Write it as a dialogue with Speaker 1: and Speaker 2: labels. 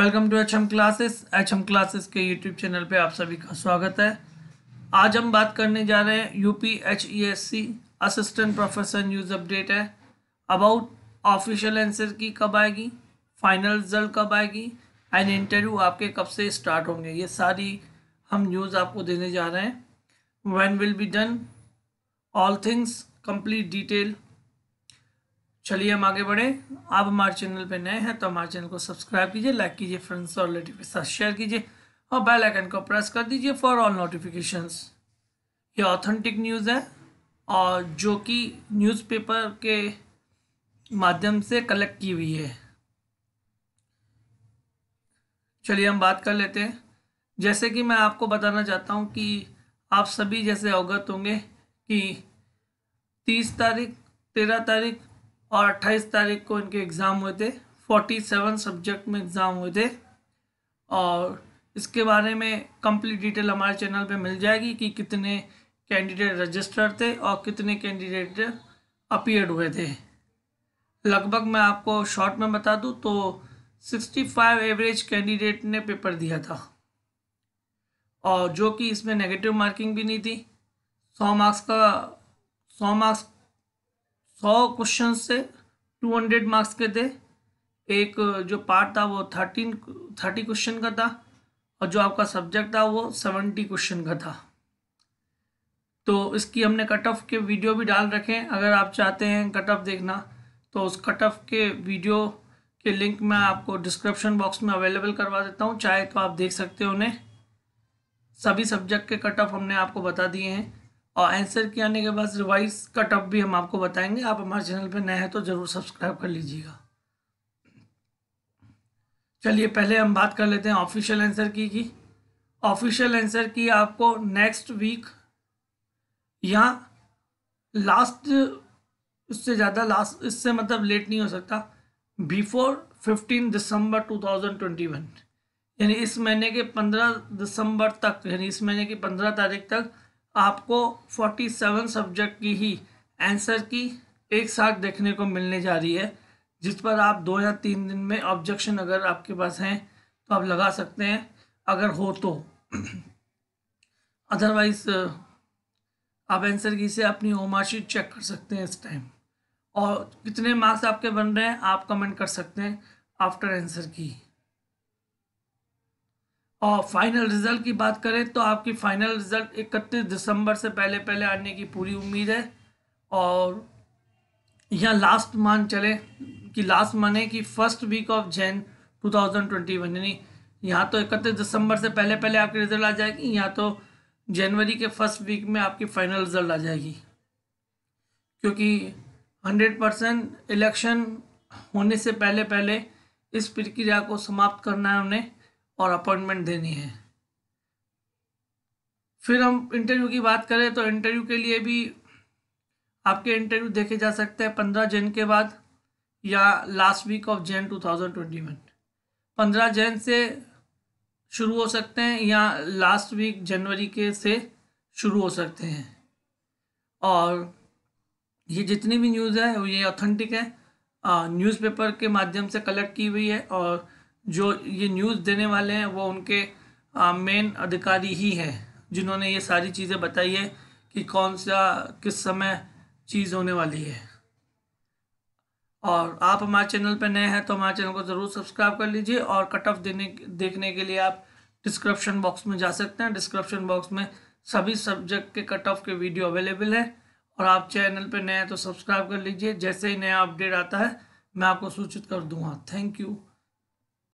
Speaker 1: welcome to H M classes H M classes के YouTube channel पे आप सभी का स्वागत है आज हम बात करने जा रहे हैं U P H E S C assistant professor news update है अबाउट ऑफिशियल आंसर की कब आएगी फाइनल रिजल्ट कब आएगी एंड इंटरव्यू आपके कब से स्टार्ट होंगे ये सारी हम न्यूज़ आपको देने जा रहे हैं when will be done all things complete detail चलिए हम आगे बढ़े आप हमारे चैनल पर नए हैं तो हमारे चैनल को सब्सक्राइब कीजिए लाइक कीजिए फ्रेंड्स और रिलेटिव के साथ शेयर कीजिए और बेल आइकन को प्रेस कर दीजिए फॉर ऑल नोटिफिकेशंस ये ऑथेंटिक न्यूज़ है और जो कि न्यूज़पेपर के माध्यम से कलेक्ट की हुई है चलिए हम बात कर लेते हैं जैसे कि मैं आपको बताना चाहता हूँ कि आप सभी जैसे अवगत होंगे कि तीस तारीख तेरह तारीख और 28 तारीख को इनके एग्ज़ाम हुए थे 47 सब्जेक्ट में एग्ज़ाम हुए थे और इसके बारे में कंप्लीट डिटेल हमारे चैनल पे मिल जाएगी कि कितने कैंडिडेट रजिस्टर थे और कितने कैंडिडेट अपीयर हुए थे लगभग मैं आपको शॉर्ट में बता दूँ तो 65 एवरेज कैंडिडेट ने पेपर दिया था और जो कि इसमें नेगेटिव मार्किंग भी नहीं थी सौ मार्क्स का सौ मार्क्स सौ क्वेश्चन से टू हंड्रेड मार्क्स के थे एक जो पार्ट था वो थर्टीन थर्टी क्वेश्चन का था और जो आपका सब्जेक्ट था वो सेवेंटी क्वेश्चन का था तो इसकी हमने कट ऑफ के वीडियो भी डाल रखे हैं अगर आप चाहते हैं कट ऑफ देखना तो उस कट ऑफ के वीडियो के लिंक मैं आपको डिस्क्रिप्शन बॉक्स में अवेलेबल करवा देता हूँ चाहे तो आप देख सकते हो उन्हें सभी सब्जेक्ट के कट ऑफ हमने आपको बता दिए हैं और आंसर के आने के बाद रिवाइज कटअप भी हम आपको बताएंगे आप हमारे चैनल पर नए हैं तो ज़रूर सब्सक्राइब कर लीजिएगा चलिए पहले हम बात कर लेते हैं ऑफिशियल आंसर की की ऑफिशियल आंसर की आपको नेक्स्ट वीक या लास्ट इससे ज़्यादा लास्ट इससे मतलब लेट नहीं हो सकता before fifteen December two thousand twenty one यानी इस महीने के पंद्रह दिसंबर तक यानी इस महीने की पंद्रह तारीख तक आपको 47 सब्जेक्ट की ही आंसर की एक साथ देखने को मिलने जा रही है जिस पर आप दो या तीन दिन में ऑब्जेक्शन अगर आपके पास हैं तो आप लगा सकते हैं अगर हो तो अदरवाइज आप आंसर की से अपनी होमाशीट चेक कर सकते हैं इस टाइम और कितने मार्क्स आपके बन रहे हैं आप कमेंट कर सकते हैं आफ्टर आंसर की और फाइनल रिजल्ट की बात करें तो आपकी फाइनल रिजल्ट 31 दिसंबर से पहले पहले आने की पूरी उम्मीद है और यहाँ लास्ट मान चले कि लास्ट माने कि फर्स्ट वीक ऑफ जैन 2021 यानी यहाँ तो 31 दिसंबर से पहले पहले आपकी रिजल्ट आ जाएगी यहाँ तो जनवरी के फर्स्ट वीक में आपकी फाइनल रिजल्ट आ जाएगी क्योंकि 100 परसेंट इलेक्शन होने से पहले पहले इस प्रक्रिया को समाप्त करना है उन्हें और अपॉइंटमेंट देनी है फिर हम इंटरव्यू की बात करें तो इंटरव्यू के लिए भी आपके इंटरव्यू देखे जा सकते हैं पंद्रह जैन के बाद या last week of Jan two thousand twenty one पंद्रह जैन से शुरू हो सकते हैं या लास्ट वीक जनवरी के से शुरू हो सकते हैं और ये जितनी भी न्यूज़ है ये ऑथेंटिक है न्यूज़पेपर के माध्यम से कलेक्ट की हुई है और जो ये न्यूज़ देने वाले हैं वो उनके मेन अधिकारी ही हैं जिन्होंने ये सारी चीज़ें बताई है कि कौन सा किस समय चीज़ होने वाली है और आप हमारे चैनल पर नए हैं तो हमारे चैनल को ज़रूर सब्सक्राइब कर लीजिए और कट ऑफ देने देखने के लिए आप डिस्क्रिप्शन बॉक्स में जा सकते हैं डिस्क्रिप्शन बॉक्स में सभी सब्जेक्ट के कट ऑफ के वीडियो अवेलेबल हैं और आप चैनल पर नए हैं तो सब्सक्राइब कर लीजिए जैसे ही नया अपडेट आता है मैं आपको सूचित कर दूँगा थैंक यू